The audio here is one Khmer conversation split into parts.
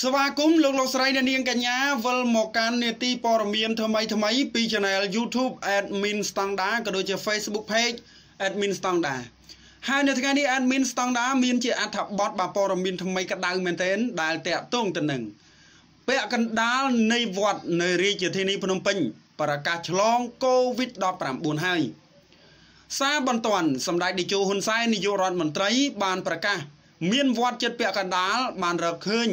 ស្វាគមន៍លោកលោកស្រីអ្នកនាងកញ្ញាវិលមកកាន់នេតិព័រមៀនថ្មីថ្មីពី Channel YouTube Admin Standard ក៏ដូចជា Facebook Page Admin Standard ហើយនៅថ្ងៃនេះ Admin Standard មានជាអត្ថបទបាព័រមៀនថ្មីក្តៅមែនទែនដែលតាក់ទងទៅនឹងពាក់កណ្ដាលនៃវត្តនៅរាជធានីភ្នំពេញប្រកាសឆ្លង COVID-19 ហើយសារបន្ទាន់សម្ដេចតេជោហ៊ុនសែននាយករដ្ឋមន្ត្រី បានប្រកាសមានវត្តចិត្តពាក់កណ្ដាលបានរកឃើញ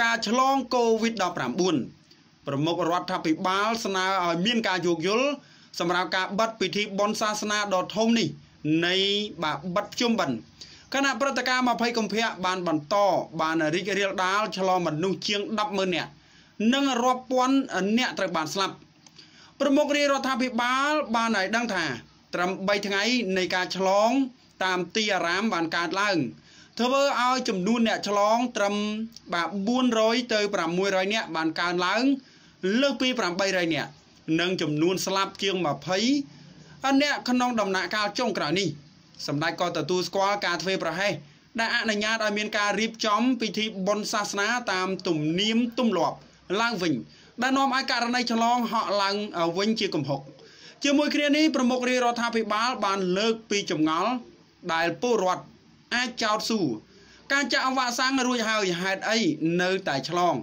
ការឆ្លងកូវីដ -19 ប្រមុខរដ្ឋាភិបាល ស្នើឲ្យមានការយោគយល់សម្រាប់ការបិទពិធីបុណ្យសាសនាដ៏ធំនេះ នៃបាបិទជុំបិណ្ឌគណៈព្រឹត្តិការណ៍20កុម្ភៈបានបន្តបានរីករាលដាលឆ្លងមនុស្សជាង100000នាក់និងរាប់ពាន់នាក់ត្រូវបានស្លាប់ប្រមុខរាជរដ្ឋាភិបាល បានឲ្យដឹងថា ត្រឹម3ថ្ងៃនៃការឆ្លង តាមទីអារាមបានកើតឡើងធ្វើឲ្យចំនួនអ្នកឆ្លងត្រឹមបាទ400ទៅ600នាក់បានកើនឡើង លើសពី800នាក់និងចំនួន ស្លាប់ជាង20អអ្នកក្នុង ដំណាក់កាលចុងក្រោយនេះសម្ដេចក៏ទទួលស្គាល់ការធ្វើប្រហែសដែលអនុញ្ញាតឲ្យមានការរៀបចំពិធីបុណ្យសាសនា តាមទំនៀមទម្លាប់ឡើងវិញដែលនាំឲ្យករណីឆ្លងហក់ឡើងវិញជាគំហុក ជាមួយគ្នានេះប្រមុខរាជរដ្ឋាភិបាល បានលើកពីចម្ងល់ដែលពលរដ្ឋអាចចោតសួរការចាក់អវ៉ាក់សាំងរួចហើយហេតុអីនៅ តែឆ្លង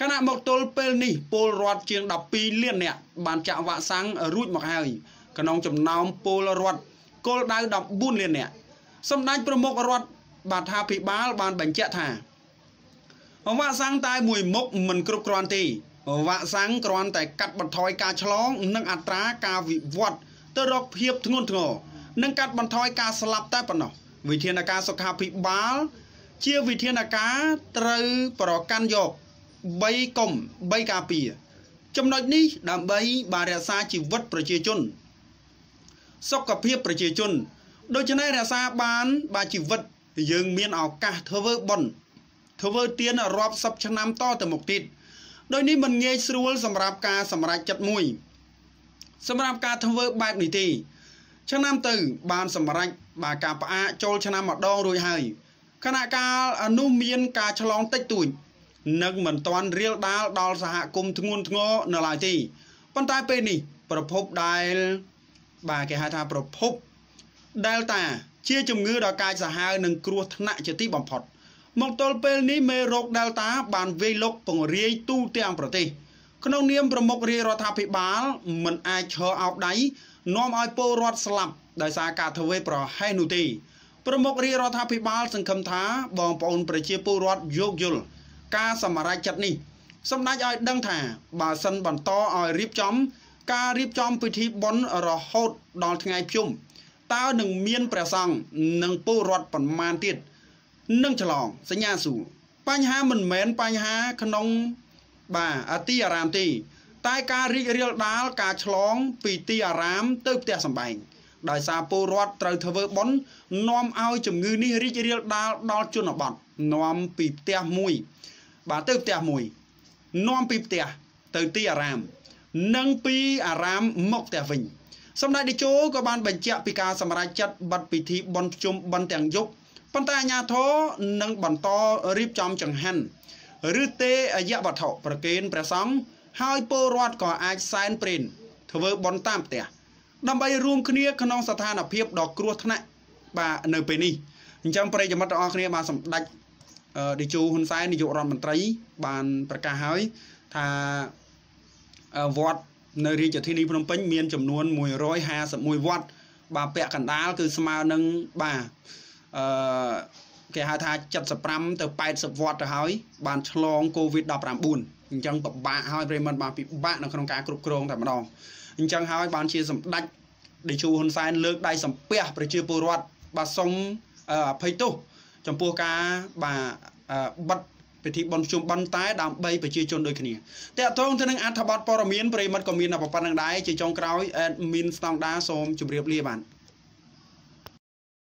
គណៈមកទល់ពេលនេះពលរដ្ឋជាង12លាននាក់បានចាក់វ៉ាក់សាំងរួចមកហើយក្នុងចំណោមពលរដ្ឋគោលដៅ14លាននាក់សម្ដេចប្រមុខរដ្ឋបាទថាភិបាល បានបញ្ជាក់ថាវ៉ាក់សាំងតែមួយមុខមិនគ្រប់គ្រាន់ទេវ៉ាក់សាំងគ្រាន់តែកាត់បន្ថយការឆ្លង និងអត្រាការវិវត្តទៅរកភាពធ្ងន់ធ្ងរនិងកាត់បន្ថយការស្លាប់តែប៉ុណ្ណោះវិធានការសុខាភិបាល ជាវិធានការត្រូវប្រកាន់យក3កុំ3ការពារចំណុចនេះ ដើម្បីបានរក្សាជីវិតប្រជាជន សុខភាពប្រជាជន ដូច្នេះរក្សាបាន បានជីវិតយើងមានឱកាសធ្វើបុណ្យធ្វើទានរាប់សិបឆ្នាំតទៅមុខទៀតដោយនេះមិនងាយស្រួលសម្រាប់ការសម្រេចចិត្តមួយសម្រាប់ការធ្វើបែបនេះទេឆ្នាំទៅបានសម្រេចបាទការផ្អាកចូលឆ្នាំម្ដងរួចហើយគណៈកាលនោះមានការឆ្លងតិចតួចនិងមិនទាន់រៀលដាលដល់សហគមន៍ធ្ងន់ធ្ងរនៅឡើយទេប៉ុន្តែពេលនេះប្រភពដែលបាទគេហៅថាប្រភព Delta ជាជំងឺដល់កាយសាហាវនិង គ្រោះថ្នាក់ជាទីបំផុត មកទល់ពេលនេះមេរោគ Delta បានវាយលុកពង្រាយទូទាំងប្រទេសក្នុងនាមប្រមុខរាជរដ្ឋាភិបាលមិនអាចឈរអោបដៃនាំឲ្យពលរដ្ឋស្លាប់ដោយសារការធ្វើប្រហែសនោះទេប្រមុខរាជរដ្ឋាភិបាល សង្ឃឹមថាបងប្អូនប្រជាពលរដ្ឋយោគយល់ការសម្រេចចិត្តនេះសម្ដេចឲ្យដឹងថាបើសិនបន្តឲ្យរៀបចំ ការរៀបចំពិធីបុណ្យរហូតដល់ថ្ងៃភ្ជុំតើនឹងមានព្រះសង្ឃនិងពលរដ្ឋប្រមាណទៀតនឹងឆ្លងសញ្ញាសួរបញ្ហាមិនមែនបញ្ហាក្នុង បាទអតិអារាមទេតែការរីករាលដាលការឆ្លងពីទីអារាមទៅផ្ទះសម្បែងដោយសារពលរដ្ឋត្រូវធ្វើបុណ្យនាំឲ្យជំងឺនេះរីករាលដាលដល់ជនបទនាំពីផ្ទះមួយ បាទទៅផ្ទះមួយនាំពីផ្ទះទៅទីអារាម និងពីអារាមមកផ្ទះវិញសម្ដេចតេជោក៏បានបញ្ជាក់ពីការសម្រេចចិត្តបិទពិធីបុណ្យភ្ជុំបិណ្ឌទាំងយប់ប៉ុន្តែអាញាធរនឹងបន្តរៀបចំចង្ហាន់ឬទេអយវត្ថុប្រគេនព្រះសង្ឃហើយពលរដ្ឋក៏អាចសែនព្រេនធ្វើបន់តាមផ្ទះដើម្បីរួមគ្នាក្នុងស្ថានភាពដ៏គ្រោះថ្នាក់បាទនៅពេលនេះអញ្ចឹងប្រិយមិត្តទាំងអស់គ្នា បាទសម្ដេចតេជោហ៊ុនសែននាយករដ្ឋមន្ត្រី បាន ប្រកាសហើយថាវត្តនៅរាជធានីភ្នំពេញមានចំនួន151វត្តបាទពាក់កណ្ដាលគឺស្មើនឹងបាទអឺគេហៅថា75ទៅ80វត្តទៅហើយបានឆ្លង COVID-19 អញ្ចឹងពិបាកហើយប្រិមត្តបាទពិបាកនៅក្នុងការគ្រប់គ្រងតែម្ដងអញ្ចឹងហើយបានជាសម្ដេចដេជោហ៊ុនសែនលើកដៃសំពះប្រជាពលរដ្ឋបាទសុំអភ័យទោសចំពោះការបាទបិទពិធីបុណ្យជុំបិណ្ឌតែដើម្បីប្រជាជនដូចគ្នាតើតងទៅនឹងអត្ថបទព័ត៌មាន ប្រិមត្តក៏មានប៉ុណ្្នឹងដែរជាចុងក្រោយអេដមីនស្តង់ដាសូមជម្រាបលាបាទ